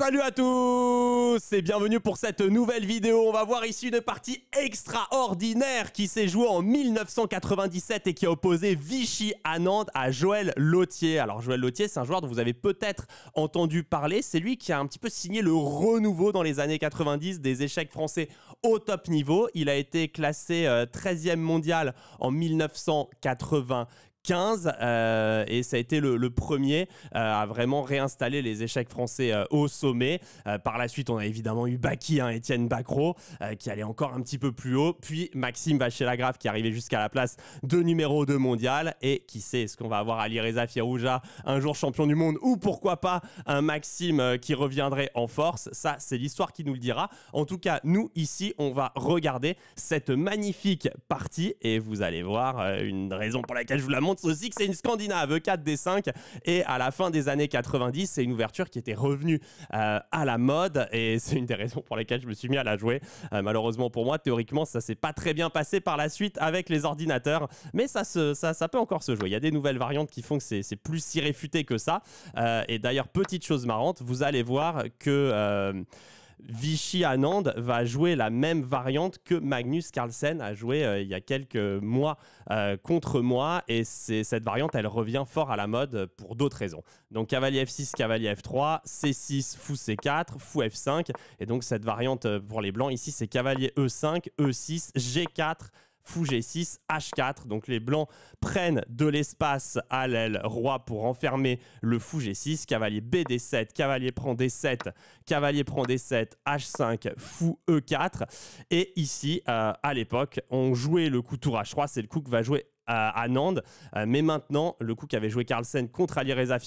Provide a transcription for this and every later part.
Salut à tous et bienvenue pour cette nouvelle vidéo. On va voir ici une partie extraordinaire qui s'est jouée en 1997 et qui a opposé Vichy à Nantes à Joël Lottier. Alors Joël Lottier c'est un joueur dont vous avez peut-être entendu parler. C'est lui qui a un petit peu signé le renouveau dans les années 90 des échecs français au top niveau. Il a été classé 13e euh, mondial en 1980. 15 euh, et ça a été le, premier euh, à vraiment réinstaller les échecs français euh, au sommet. par la suite, on a évidemment eu Baki, Etienne Étienne Bacro qui allait encore un petit peu plus haut, puis Maxime vachier lagrave qui arrivait jusqu'à la place de numéro 2 mondial et qui sait est-ce qu'on va avoir Ali Reza Firouja un jour champion du monde ou pourquoi pas un Maxime qui reviendrait en force. Ça, c'est l'histoire qui nous le dira. En tout cas, nous ici, on va regarder cette magnifique partie et vous allez voir une raison pour laquelle je vous la montre montre que c'est une Scandinave, 4 d 5. Et à la fin des années 90, c'est une ouverture qui était revenue euh, à la mode. Et c'est une des raisons pour lesquelles je me suis mis à la jouer. Euh, malheureusement pour moi, théoriquement, ça s'est pas très bien passé par la suite avec les ordinateurs. Mais ça, ça, ça peut encore se jouer. Il y a des nouvelles variantes qui font que c'est plus si réfuté que ça. Euh, et d'ailleurs, petite chose marrante, vous allez voir que... Vichy Anand va jouer la même variante que Magnus Carlsen a joué euh, il y a quelques mois euh, contre moi. Et cette variante, elle revient fort à la mode pour d'autres raisons. Donc cavalier F6, cavalier F3, C6, fou C4, fou F5. Et donc cette variante euh, pour les blancs ici, c'est cavalier E5, E6, G4 fou G6, H4. Donc les blancs prennent de l'espace à l'aile roi pour enfermer le fou G6, cavalier B 7 cavalier prend D7, cavalier prend D7, H5, fou E4. Et ici, euh, à l'époque, on jouait le coup tour H3, c'est le coup que va jouer euh, à euh, mais maintenant, le coup qu'avait joué Carlsen contre Ali Reza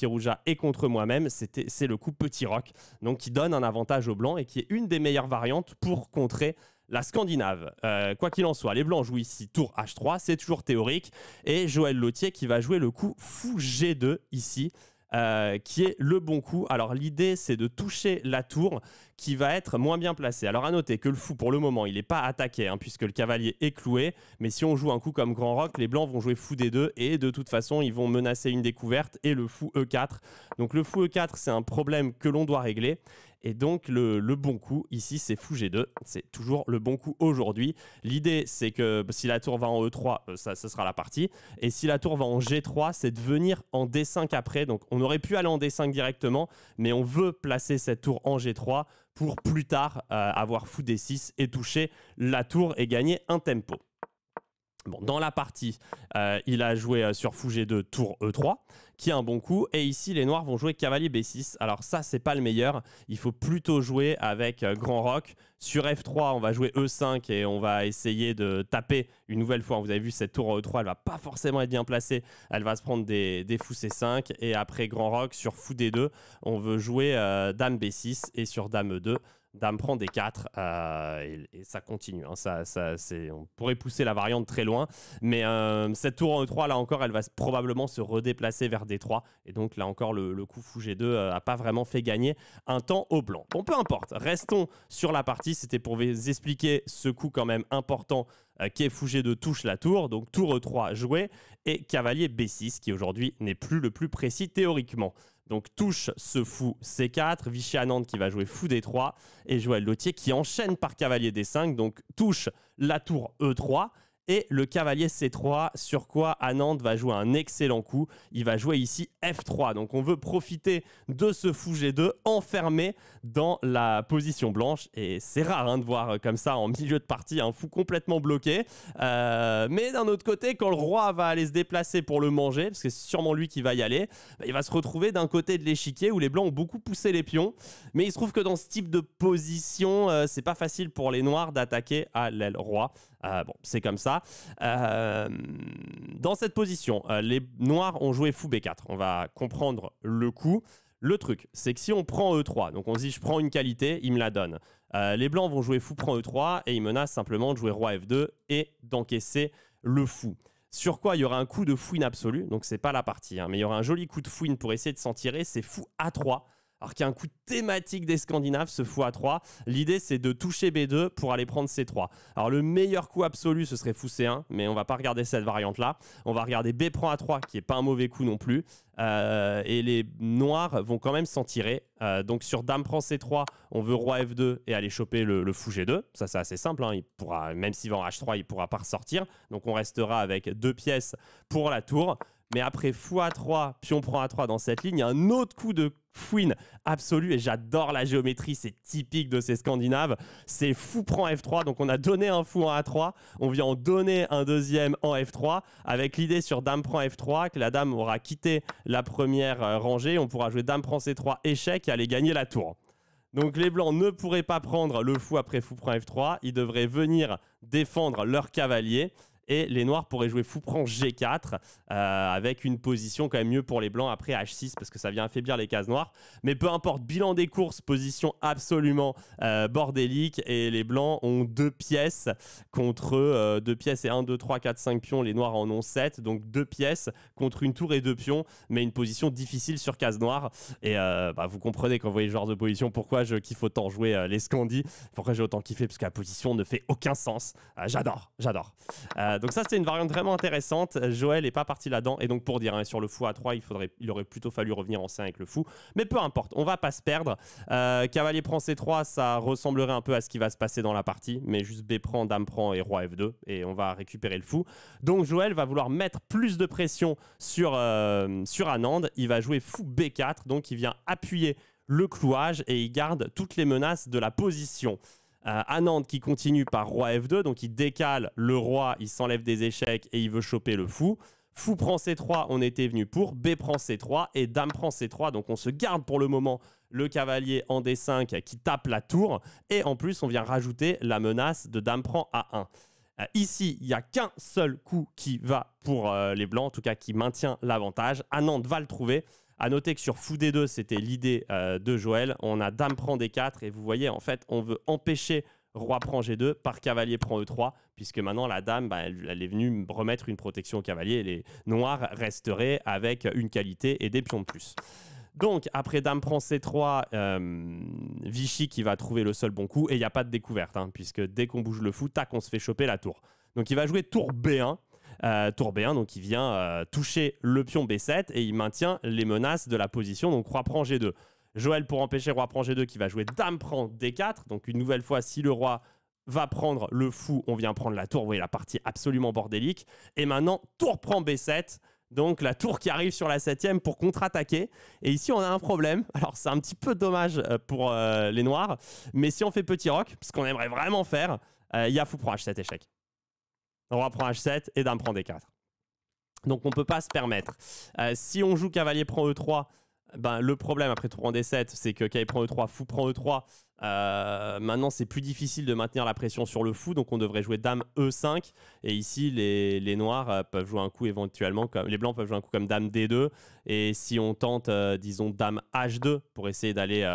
et contre moi-même, c'est le coup Petit Rock, donc qui donne un avantage aux Blancs et qui est une des meilleures variantes pour contrer la Scandinave. Euh, quoi qu'il en soit, les Blancs jouent ici tour H3, c'est toujours théorique. Et Joël Lothier qui va jouer le coup fou G2 ici. Euh, qui est le bon coup. Alors l'idée c'est de toucher la tour qui va être moins bien placée. Alors à noter que le fou pour le moment il n'est pas attaqué hein, puisque le cavalier est cloué, mais si on joue un coup comme Grand Rock, les blancs vont jouer fou D2 et de toute façon ils vont menacer une découverte et le fou E4. Donc le fou E4 c'est un problème que l'on doit régler et donc, le, bon coup ici, c'est fou G2. C'est toujours le bon coup aujourd'hui. L'idée, c'est que si la tour va en E3, euh, ça, sera la partie. Et si la tour va en G3, c'est de venir en D5 après. Donc, on aurait pu aller en D5 directement, mais on veut placer cette tour en G3 pour plus tard euh, avoir fou D6 et toucher la tour et gagner un tempo. Bon, dans la partie, euh, il a joué euh, sur fou G2 tour E3, qui est un bon coup. Et ici, les noirs vont jouer cavalier B6. Alors ça, c'est pas le meilleur. Il faut plutôt jouer avec euh, grand roc. Sur F3, on va jouer E5 et on va essayer de taper une nouvelle fois. Vous avez vu, cette tour E3, elle va pas forcément être bien placée. Elle va se prendre des, des fous C5. Et après grand roc, sur fou D2, on veut jouer dame B6 et sur dame E2. Dame prend d 4 euh, et, ça continue. Hein. Ça, ça on pourrait pousser la variante très loin. Mais euh, cette tour en E3, là encore, elle va probablement se redéplacer vers D3. Et donc là encore, le, coup Fougé 2 n'a euh, pas vraiment fait gagner un temps au blanc. Bon, peu importe. Restons sur la partie. C'était pour vous expliquer ce coup quand même important qui est fougé 2 touche la tour. Donc tour E3 joué et cavalier B6 qui aujourd'hui n'est plus le plus précis théoriquement. Donc touche ce fou C4, Vichy Anand qui va jouer fou D3 et Joël Lottier qui enchaîne par cavalier D5. Donc touche la tour E3 et le cavalier C3, sur quoi Anand va jouer un excellent coup. Il va jouer ici F3. Donc on veut profiter de ce fou G2 enfermé dans la position blanche. Et c'est rare hein, de voir euh, comme ça en milieu de partie un fou complètement bloqué. Euh, mais d'un autre côté, quand le roi va aller se déplacer pour le manger, parce que c'est sûrement lui qui va y aller, bah, il va se retrouver d'un côté de l'échiquier où les blancs ont beaucoup poussé les pions. Mais il se trouve que dans ce type de position, euh, c'est pas facile pour les noirs d'attaquer à l'aile roi. Euh, bon, c'est comme ça. Euh, dans cette position, euh, les Noirs ont joué fou B4. On va comprendre le coup. Le truc, c'est que si on prend E3, donc on se dit je prends une qualité, il me la donne. les Blancs vont jouer fou prend E3 et ils menacent simplement de jouer roi F2 et d'encaisser le fou. Sur quoi il y aura un coup de fouine absolu, donc c'est pas la partie, hein, mais il y aura un joli coup de fouine pour essayer de s'en tirer, c'est fou A3 alors qu'il y a un coup thématique des Scandinaves, ce fou a 3 L'idée, c'est de toucher B2 pour aller prendre C3. Alors, le meilleur coup absolu, ce serait fou C1, mais on va pas regarder cette variante-là. On va regarder B prend A3, qui est pas un mauvais coup non plus. Euh, et les noirs vont quand même s'en tirer. Euh, donc sur Dame prend C3, on veut Roi F2 et aller choper le, fou G2. Ça, c'est assez simple. Hein. Il pourra, même s'il va en H3, il pourra pas ressortir. Donc on restera avec deux pièces pour la tour. Mais après fou a 3 pion prend a3 dans cette ligne, il y a un autre coup de fouine absolu et j'adore la géométrie, c'est typique de ces Scandinaves. C'est fou prend F3, donc on a donné un fou en A3, on vient en donner un deuxième en F3 avec l'idée sur dame prend F3 que la dame aura quitté la première euh, rangée, on pourra jouer dame prend C3 échec et aller gagner la tour. Donc les blancs ne pourraient pas prendre le fou après fou prend F3, ils devraient venir défendre leur cavalier. Et les noirs pourraient jouer fou prend G4 avec une position quand même mieux pour les blancs après H6 parce que ça vient affaiblir les cases noires. Mais peu importe, bilan des courses, position absolument euh, bordélique et les blancs ont deux pièces contre eux deux pièces et 1, 2, 3, 4, 5 pions. Les noirs en ont 7, donc deux pièces contre une tour et deux pions, mais une position difficile sur case noire. Et euh, bah, vous comprenez quand vous voyez genre de position pourquoi je kiffe autant jouer euh, les Scandis, pourquoi j'ai autant kiffé parce que la position ne fait aucun sens. j'adore, j'adore donc ça, c'était une variante vraiment intéressante. Joël n'est pas parti là-dedans. Et donc pour dire, hein, sur le fou à 3, il, faudrait, il aurait plutôt fallu revenir en c avec le fou. Mais peu importe, on va pas se perdre. Euh, cavalier prend C3, ça ressemblerait un peu à ce qui va se passer dans la partie. Mais juste B prend, Dame prend et Roi F2. Et on va récupérer le fou. Donc Joël va vouloir mettre plus de pression sur, euh, sur Anand. Il va jouer fou B4. Donc il vient appuyer le clouage et il garde toutes les menaces de la position. Anand euh, qui continue par roi F2, donc il décale le roi, il s'enlève des échecs et il veut choper le fou. Fou prend C3, on était venu pour, B prend C3 et Dame prend C3. Donc on se garde pour le moment le cavalier en D5 qui tape la tour. Et en plus, on vient rajouter la menace de Dame prend A1. Euh, ici, il n'y a qu'un seul coup qui va pour euh, les Blancs, en tout cas qui maintient l'avantage. Anand va le trouver. À noter que sur Fou D2, c'était l'idée euh, de Joël. On a Dame prend D4 et vous voyez, en fait, on veut empêcher Roi prend G2 par Cavalier prend E3, puisque maintenant la Dame, bah, elle, est venue remettre une protection au Cavalier et les Noirs resteraient avec une qualité et des pions de plus. Donc, après Dame prend C3, euh, Vichy qui va trouver le seul bon coup, et il n'y a pas de découverte, hein, puisque dès qu'on bouge le fou, tac, on se fait choper la tour. Donc, il va jouer tour B1. Euh, B1, donc il vient euh, toucher le pion B7 et il maintient les menaces de la position, donc roi prend G2. Joël pour empêcher roi prend G2 qui va jouer dame prend D4, donc une nouvelle fois si le roi va prendre le fou, on vient prendre la tour, vous voyez la partie absolument bordélique, et maintenant tour prend B7, donc la tour qui arrive sur la septième pour contre-attaquer. Et ici, on a un problème. Alors c'est un petit peu dommage euh, pour les noirs. Mais si on fait petit rock, ce qu'on aimerait vraiment faire, il y a fou proche H cet échec roi prend h7 et dame prend d4. Donc on ne peut pas se permettre. Euh, si on joue cavalier prend e3, ben, le problème après tout prend d7, c'est que cavalier prend e3, fou prend e3. Euh, maintenant, c'est plus difficile de maintenir la pression sur le fou, donc on devrait jouer dame e5. Et ici, les, les noirs euh, peuvent jouer un coup éventuellement, comme, les blancs peuvent jouer un coup comme dame d2. Et si on tente, disons, dame h2 pour essayer d'aller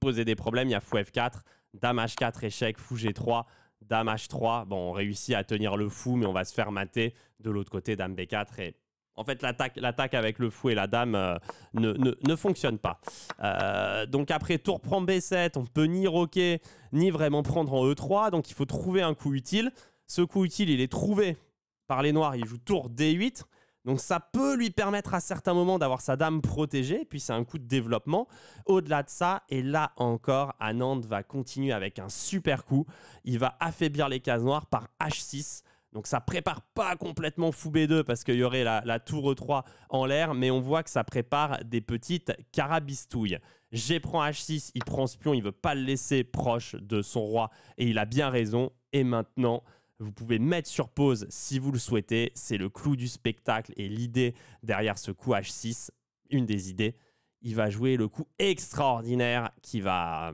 poser des problèmes, il y a fou f4, dame h4, échec, fou g3. Dame H3, bon, on réussit à tenir le fou, mais on va se faire mater. De l'autre côté, Dame B4 et en fait, l'attaque avec le fou et la dame euh, ne, fonctionne pas. Euh, donc après, tour prend B7, on peut ni roquer, ni vraiment prendre en E3, donc il faut trouver un coup utile. Ce coup utile, il est trouvé par les noirs, il joue tour D8, donc ça peut lui permettre à certains moments d'avoir sa dame protégée, puis c'est un coup de développement. Au-delà de ça, et là encore, Anand va continuer avec un super coup. Il va affaiblir les cases noires par H6. Donc ça prépare pas complètement fou B2 parce qu'il y aurait la, tour E3 en l'air, mais on voit que ça prépare des petites carabistouilles. G prend H6, il prend ce pion, il veut pas le laisser proche de son roi et il a bien raison. Et maintenant, vous pouvez mettre sur pause si vous le souhaitez. C'est le clou du spectacle et l'idée derrière ce coup H6, une des idées. Il va jouer le coup extraordinaire qui va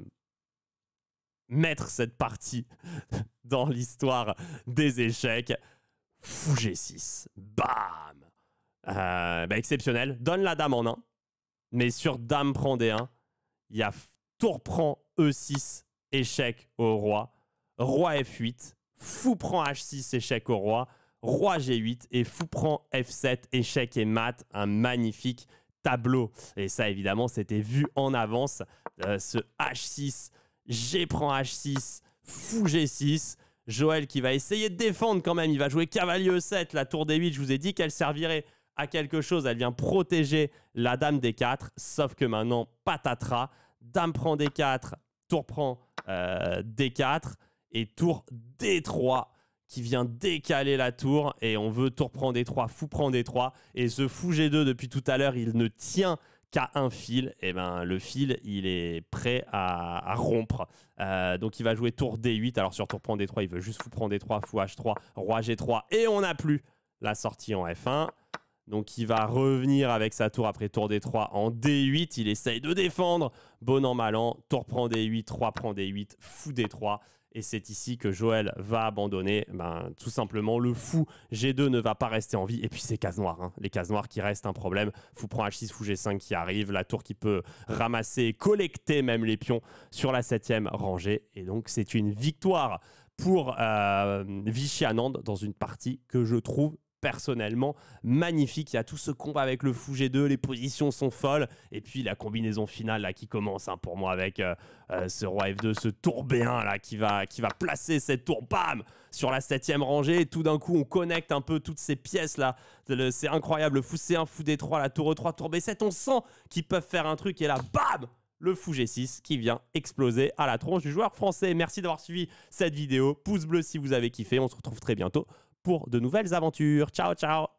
mettre cette partie dans l'histoire des échecs. Fou G6. Bam euh, bah, Exceptionnel. Donne la dame en 1. Mais sur dame prend D1, il y a tour prend E6, échec au roi. Roi F8, Fou prend H6, échec au roi. Roi G8 et fou prend F7, échec et mat. Un magnifique tableau. Et ça, évidemment, c'était vu en avance. Euh, ce H6, G prend H6, fou G6. Joël qui va essayer de défendre quand même. Il va jouer cavalier E7. La tour D8, je vous ai dit qu'elle servirait à quelque chose. Elle vient protéger la dame D4. Sauf que maintenant, patatras. Dame prend D4, tour prend euh, D4 et tour D3 qui vient décaler la tour et on veut tour prend D3, fou prend D3 et ce fou G2 depuis tout à l'heure il ne tient qu'à un fil, et eh ben le fil il est prêt à, rompre. Euh, donc il va jouer tour D8, alors sur tour prend D3 il veut juste fou prend D3, fou H3, roi G3 et on n'a plus la sortie en F1. Donc il va revenir avec sa tour après tour D3 en D8. Il essaye de défendre. Bon an, mal Tour prend D8, 3 prend D8, fou D3. Et c'est ici que Joël va abandonner. Ben, tout simplement, le fou G2 ne va pas rester en vie. Et puis c'est cases noires. Hein. Les cases noires qui restent un problème. Fou prend H6, fou G5 qui arrive. La tour qui peut ramasser collecter même les pions sur la septième rangée. Et donc c'est une victoire pour euh, Vichy Anand dans une partie que je trouve personnellement magnifique. Il y a tout ce combat avec le fou G2, les positions sont folles, et puis la combinaison finale là, qui commence hein, pour moi avec euh, euh, ce roi F2, ce tour là, qui, va, qui va placer cette tour, bam, sur la septième rangée, tout d'un coup on connecte un peu toutes ces pièces là. C'est incroyable, fou C1, fou D3, la tour E3, tour B7, on sent qu'ils peuvent faire un truc, et là, bam le fou G6 qui vient exploser à la tronche du joueur français. Merci d'avoir suivi cette vidéo. Pouce bleu si vous avez kiffé. On se retrouve très bientôt pour de nouvelles aventures. Ciao, ciao